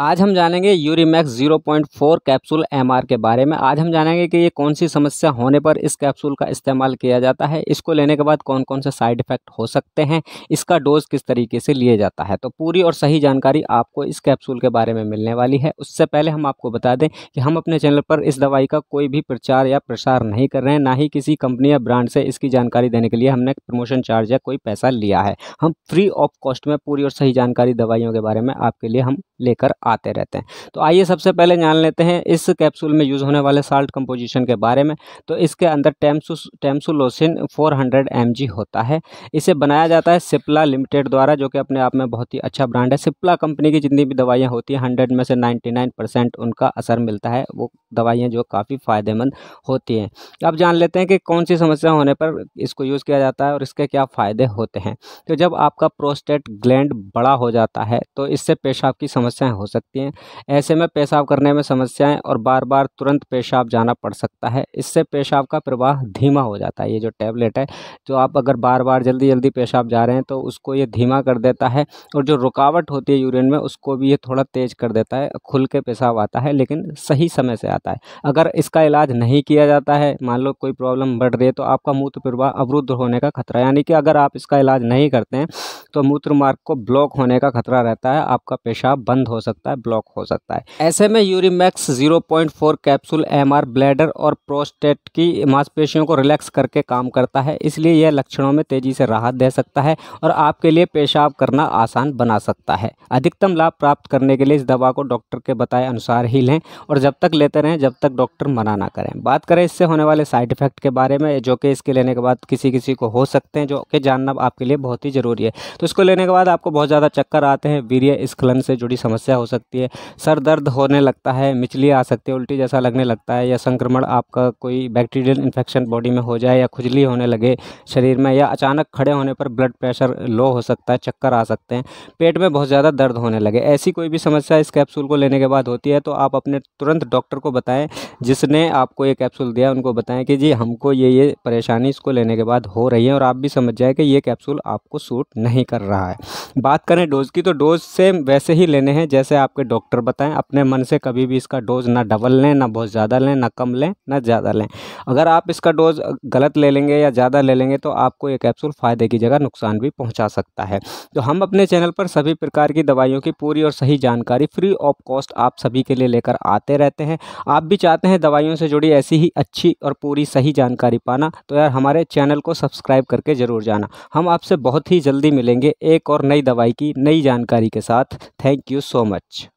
आज हम जानेंगे यूरीमैक्स 0.4 कैप्सूल एमआर के बारे में आज हम जानेंगे कि ये कौन सी समस्या होने पर इस कैप्सूल का इस्तेमाल किया जाता है इसको लेने के बाद कौन कौन से साइड इफेक्ट हो सकते हैं इसका डोज किस तरीके से लिया जाता है तो पूरी और सही जानकारी आपको इस कैप्सूल के बारे में मिलने वाली है उससे पहले हम आपको बता दें कि हम अपने चैनल पर इस दवाई का कोई भी प्रचार या प्रसार नहीं कर रहे हैं ना ही किसी कंपनी या ब्रांड से इसकी जानकारी देने के लिए हमने प्रमोशन चार्ज या कोई पैसा लिया है हम फ्री ऑफ कॉस्ट में पूरी और सही जानकारी दवाइयों के बारे में आपके लिए हम लेकर आते रहते हैं तो आइए सबसे पहले जान लेते हैं इस कैप्सूल में यूज़ होने वाले साल्ट कंपोजिशन के बारे में तो इसके अंदर टेम्सू टेम्सुलोसिन 400 हंड्रेड होता है इसे बनाया जाता है सिप्ला लिमिटेड द्वारा जो कि अपने आप में बहुत ही अच्छा ब्रांड है सिप्ला कंपनी की जितनी भी दवाइयाँ होती हैं हंड्रेड में से नाइन्टी उनका असर मिलता है वो दवाइयाँ जो काफ़ी फ़ायदेमंद होती हैं अब जान लेते हैं कि कौन सी समस्या होने पर इसको यूज़ किया जाता है और इसके क्या फ़ायदे होते हैं तो जब आपका प्रोस्टेट ग्लैंड बड़ा हो जाता है तो इससे पेशाब की समस्याएं हो सकती सकती हैं ऐसे में पेशाब करने में समस्याएं और बार बार तुरंत पेशाब जाना पड़ सकता है इससे पेशाब का प्रवाह धीमा हो जाता है ये जो टैबलेट है जो आप अगर बार बार जल्दी जल्दी पेशाब जा रहे हैं तो उसको ये धीमा कर देता है और जो रुकावट होती है यूरिन में उसको भी ये थोड़ा तेज़ कर देता है खुल के पेशाब आता है लेकिन सही समय से आता है अगर इसका इलाज नहीं किया जाता है मान लो कोई प्रॉब्लम बढ़ रही है तो आपका मूत्र प्रवाह अवरुद्ध होने का खतरा यानी कि अगर आप इसका इलाज नहीं करते हैं तो मूत्र मार्ग को ब्लॉक होने का खतरा रहता है आपका पेशाब बंद हो सकता है ब्लॉक हो सकता है ऐसे में यूरिमैक्स 0.4 कैप्सूल एमआर ब्लैडर और प्रोस्टेट की मांसपेशियों को रिलैक्स करके काम करता है इसलिए यह लक्षणों में तेजी से राहत दे सकता है और आपके लिए पेशाब करना आसान बना सकता है अधिकतम लाभ प्राप्त करने के लिए इस दवा को डॉक्टर के बताए अनुसार ही लें और जब तक लेते रहें जब तक डॉक्टर मना ना करें बात करें इससे होने वाले साइड इफेक्ट के बारे में जो कि इसके लेने के बाद किसी किसी को हो सकते हैं जो कि जानना आपके लिए बहुत ही ज़रूरी है तो इसको लेने के बाद आपको बहुत ज़्यादा चक्कर आते हैं वीरिय स्खलन से जुड़ी समस्या हो सकती है सर दर्द होने लगता है मिचली आ सकती है उल्टी जैसा लगने लगता है या संक्रमण आपका कोई बैक्टीरियल इन्फेक्शन बॉडी में हो जाए या खुजली होने लगे शरीर में या अचानक खड़े होने पर ब्लड प्रेशर लो हो सकता है चक्कर आ सकते हैं पेट में बहुत ज़्यादा दर्द होने लगे ऐसी कोई भी समस्या इस कैप्सूल को लेने के बाद होती है तो आप अपने तुरंत डॉक्टर को बताएं जिसने आपको ये कैप्सूल दिया उनको बताएं कि जी हमको ये ये परेशानी इसको लेने के बाद हो रही है और आप भी समझ जाए कि ये कैप्सूल आपको सूट नहीं कर रहा है बात करें डोज़ की तो डोज़ सेम वैसे ही लेने हैं जैसे आपके डॉक्टर बताएं अपने मन से कभी भी इसका डोज़ ना डबल लें ना बहुत ज़्यादा लें ना कम लें ना ज़्यादा लें अगर आप इसका डोज़ गलत ले लेंगे या ज़्यादा ले लेंगे तो आपको ये कैप्सूल फ़ायदे की जगह नुकसान भी पहुँचा सकता है तो हम अपने चैनल पर सभी प्रकार की दवाइयों की पूरी और सही जानकारी फ्री ऑफ कॉस्ट आप सभी के लिए लेकर आते रहते हैं आप भी चाहते हैं दवाइयों से जुड़ी ऐसी ही अच्छी और पूरी सही जानकारी पाना तो यार हमारे चैनल को सब्सक्राइब करके ज़रूर जाना हम आपसे बहुत ही जल्दी मिलेंगे मिलेंगे एक और नई दवाई की नई जानकारी के साथ थैंक यू सो मच